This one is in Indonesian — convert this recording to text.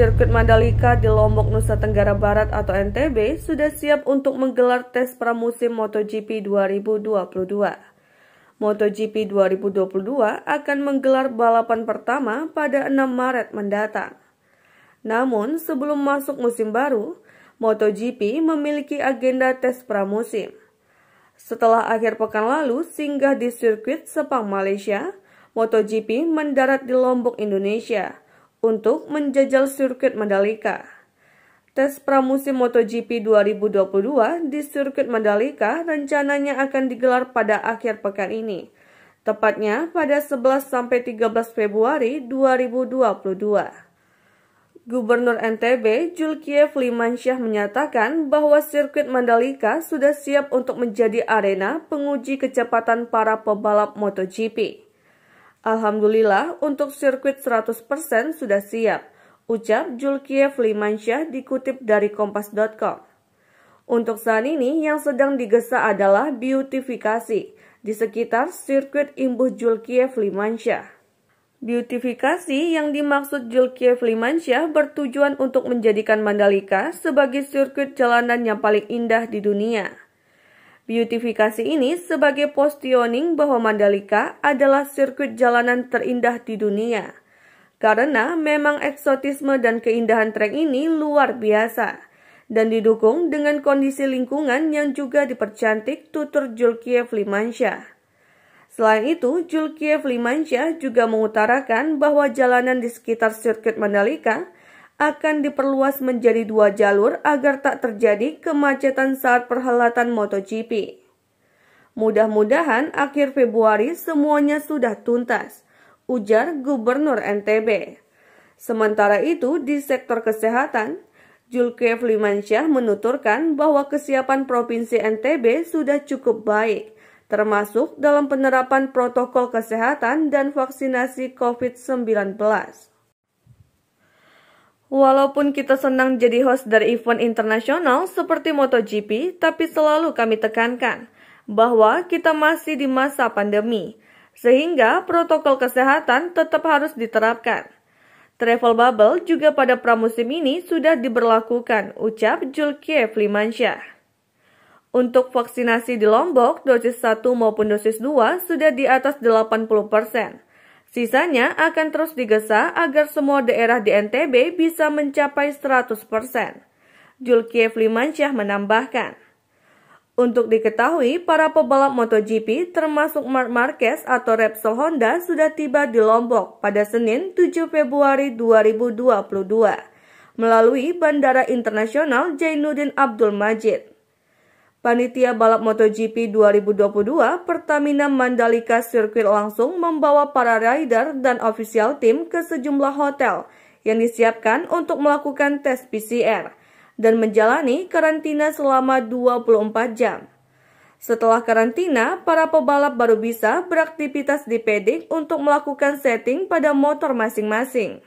Sirkuit Mandalika di Lombok, Nusa Tenggara Barat atau NTB sudah siap untuk menggelar tes pramusim MotoGP 2022. MotoGP 2022 akan menggelar balapan pertama pada 6 Maret mendatang. Namun, sebelum masuk musim baru, MotoGP memiliki agenda tes pramusim. Setelah akhir pekan lalu singgah di sirkuit Sepang Malaysia, MotoGP mendarat di Lombok, Indonesia untuk menjajal sirkuit Mandalika. Tes pramusim MotoGP 2022 di sirkuit Mandalika rencananya akan digelar pada akhir pekan ini, tepatnya pada 11-13 Februari 2022. Gubernur NTB Julkifli Mansyah menyatakan bahwa sirkuit Mandalika sudah siap untuk menjadi arena penguji kecepatan para pebalap MotoGP. Alhamdulillah untuk sirkuit 100% sudah siap, ucap Julkiev Limansyah dikutip dari kompas.com. Untuk saat ini yang sedang digesa adalah beautifikasi di sekitar sirkuit Imbuh Julkiev Limansyah. Beautifikasi yang dimaksud Julkiev Limansyah bertujuan untuk menjadikan Mandalika sebagai sirkuit jalanan yang paling indah di dunia. Beautifikasi ini sebagai postioning bahwa Mandalika adalah sirkuit jalanan terindah di dunia. Karena memang eksotisme dan keindahan trek ini luar biasa. Dan didukung dengan kondisi lingkungan yang juga dipercantik tutur Julkiev Limansyah. Selain itu, Julkiev Limansyah juga mengutarakan bahwa jalanan di sekitar sirkuit Mandalika – akan diperluas menjadi dua jalur agar tak terjadi kemacetan saat perhelatan MotoGP. Mudah-mudahan akhir Februari semuanya sudah tuntas, ujar Gubernur NTB. Sementara itu, di sektor kesehatan, Julkev Mansyah menuturkan bahwa kesiapan Provinsi NTB sudah cukup baik, termasuk dalam penerapan protokol kesehatan dan vaksinasi COVID-19. Walaupun kita senang jadi host dari event internasional seperti MotoGP, tapi selalu kami tekankan bahwa kita masih di masa pandemi, sehingga protokol kesehatan tetap harus diterapkan. Travel bubble juga pada pramusim ini sudah diberlakukan, ucap Julkie Flimansyah. Untuk vaksinasi di Lombok, dosis 1 maupun dosis 2 sudah di atas 80 persen. Sisanya akan terus digesa agar semua daerah di NTB bisa mencapai 100%. Julkiev Limansyah menambahkan. Untuk diketahui, para pebalap MotoGP termasuk Mark Marquez atau Repsol Honda sudah tiba di Lombok pada Senin 7 Februari 2022 melalui Bandara Internasional Jainuddin Abdul Majid. Panitia balap MotoGP 2022 Pertamina Mandalika Circuit langsung membawa para rider dan ofisial tim ke sejumlah hotel yang disiapkan untuk melakukan tes PCR dan menjalani karantina selama 24 jam. Setelah karantina, para pebalap baru bisa beraktivitas di pedik untuk melakukan setting pada motor masing-masing.